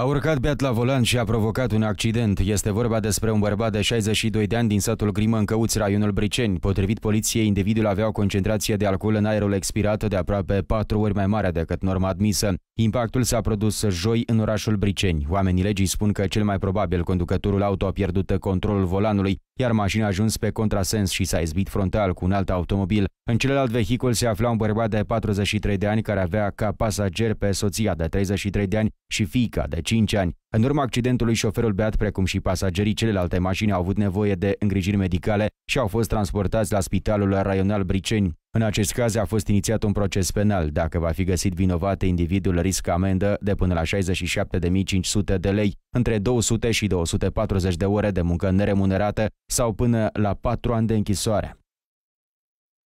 A urcat beat la volan și a provocat un accident. Este vorba despre un bărbat de 62 de ani din satul Grimă în Căuți, raionul Briceni. Potrivit poliției, individul avea o concentrație de alcool în aerul expirat de aproape 4 ori mai mare decât norma admisă. Impactul s-a produs joi în orașul Briceni. Oamenii legii spun că cel mai probabil conducătorul auto a pierdut controlul volanului, iar mașina a ajuns pe contrasens și s-a izbit frontal cu un alt automobil. În celălalt vehicul se afla un bărbat de 43 de ani care avea ca pasager pe soția de 33 de ani și fiica de 5 ani. În urma accidentului, șoferul beat, precum și pasagerii celelalte mașini, au avut nevoie de îngrijiri medicale și au fost transportați la Spitalul Raional Briceni. În acest caz a fost inițiat un proces penal. Dacă va fi găsit vinovat, individul riscă amendă de până la 67.500 de lei, între 200 și 240 de ore de muncă neremunerată sau până la 4 ani de închisoare.